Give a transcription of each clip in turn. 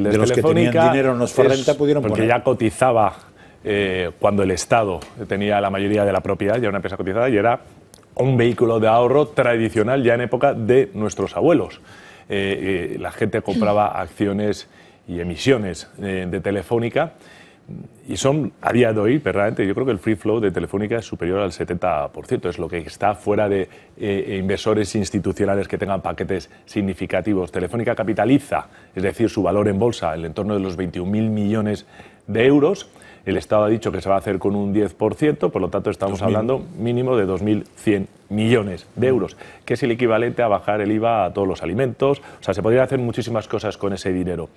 de Telefónica, dinero nos los pudieron porque ya cotizaba eh, cuando el Estado tenía la mayoría de la propiedad, ya era una empresa cotizada y era un vehículo de ahorro tradicional ya en época de nuestros abuelos. Eh, eh, la gente compraba acciones y emisiones de Telefónica y son, a día de hoy, verdaderamente, yo creo que el free flow de Telefónica es superior al 70%. Es lo que está fuera de eh, eh, inversores institucionales que tengan paquetes significativos. Telefónica capitaliza, es decir, su valor en bolsa, el entorno de los 21.000 millones de euros. El Estado ha dicho que se va a hacer con un 10%, por lo tanto estamos hablando mínimo de 2.100 millones de euros, que es el equivalente a bajar el IVA a todos los alimentos. O sea, se podrían hacer muchísimas cosas con ese dinero.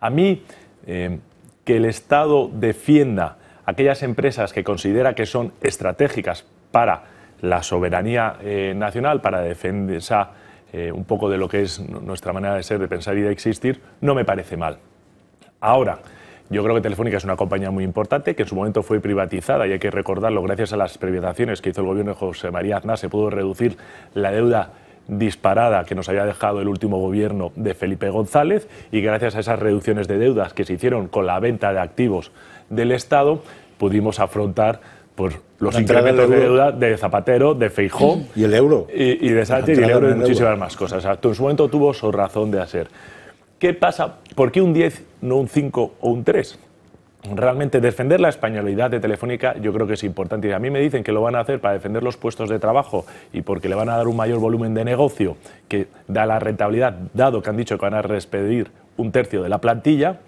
A mí... Eh, que el Estado defienda aquellas empresas que considera que son estratégicas para la soberanía eh, nacional, para defensa eh, un poco de lo que es nuestra manera de ser, de pensar y de existir, no me parece mal. Ahora, yo creo que Telefónica es una compañía muy importante, que en su momento fue privatizada y hay que recordarlo, gracias a las privatizaciones que hizo el gobierno de José María Aznar se pudo reducir la deuda disparada que nos había dejado el último gobierno de Felipe González y gracias a esas reducciones de deudas que se hicieron con la venta de activos del Estado pudimos afrontar pues, los incrementos de deuda de Zapatero, de Feijó y el euro y, de Sánchez y el euro y muchísimas más cosas. Exacto. En su momento tuvo su razón de hacer. ¿Qué pasa? ¿Por qué un 10, no un 5 o un 3? realmente defender la españolidad de Telefónica yo creo que es importante. Y a mí me dicen que lo van a hacer para defender los puestos de trabajo y porque le van a dar un mayor volumen de negocio que da la rentabilidad, dado que han dicho que van a despedir un tercio de la plantilla,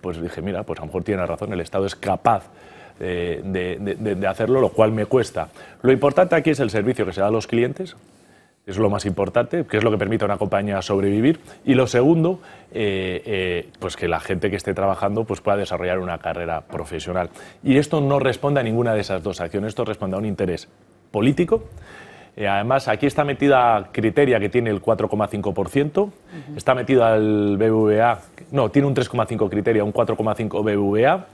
pues dije, mira, pues a lo mejor tiene razón, el Estado es capaz eh, de, de hacerlo, lo cual me cuesta. Lo importante aquí es el servicio que se da a los clientes, es lo más importante, que es lo que permite a una compañía sobrevivir. Y lo segundo, eh, eh, pues que la gente que esté trabajando pues pueda desarrollar una carrera profesional. Y esto no responde a ninguna de esas dos acciones, esto responde a un interés político. Eh, además, aquí está metida Criteria, que tiene el 4,5%, está metida el BBVA, no, tiene un 3,5 criterio, un 4,5 BBVA.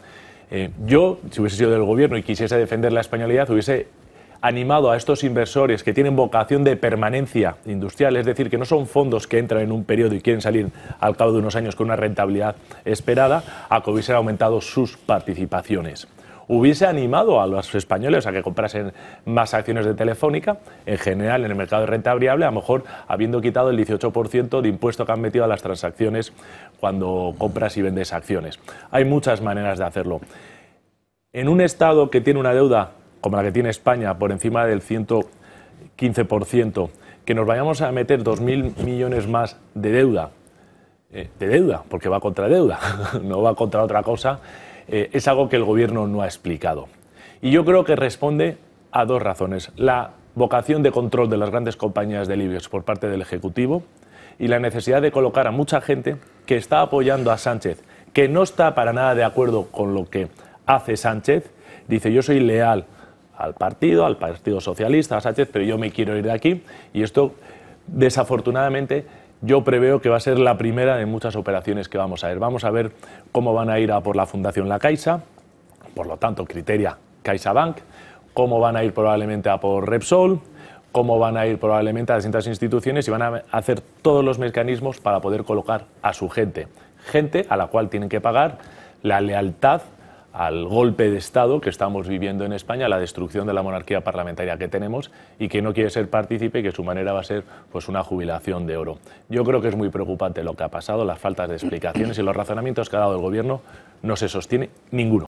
yo, si hubiese sido del gobierno y quisiese defender la españolidad, hubiese animado a estos inversores que tienen vocación de permanencia industrial, es decir, que no son fondos que entran en un periodo y quieren salir al cabo de unos años con una rentabilidad esperada, a que hubiesen aumentado sus participaciones hubiese animado a los españoles a que comprasen más acciones de Telefónica, en general en el mercado de renta variable, a lo mejor habiendo quitado el 18% de impuesto que han metido a las transacciones cuando compras y vendes acciones. Hay muchas maneras de hacerlo. En un Estado que tiene una deuda como la que tiene España, por encima del 115%, que nos vayamos a meter 2.000 millones más de deuda, eh, de deuda, porque va contra deuda, no va contra otra cosa, eh, es algo que el Gobierno no ha explicado. Y yo creo que responde a dos razones. La vocación de control de las grandes compañías de IBEX por parte del Ejecutivo y la necesidad de colocar a mucha gente que está apoyando a Sánchez, que no está para nada de acuerdo con lo que hace Sánchez, dice yo soy leal al partido, al Partido Socialista, a Sánchez, pero yo me quiero ir de aquí y esto, desafortunadamente, yo preveo que va a ser la primera de muchas operaciones que vamos a ver. Vamos a ver cómo van a ir a por la Fundación La Caixa, por lo tanto, criteria CaixaBank, cómo van a ir probablemente a por Repsol, cómo van a ir probablemente a distintas instituciones y van a hacer todos los mecanismos para poder colocar a su gente, gente a la cual tienen que pagar la lealtad al golpe de Estado que estamos viviendo en España, la destrucción de la monarquía parlamentaria que tenemos y que no quiere ser partícipe y que su manera va a ser pues, una jubilación de oro. Yo creo que es muy preocupante lo que ha pasado, las faltas de explicaciones y los razonamientos que ha dado el Gobierno no se sostiene ninguno.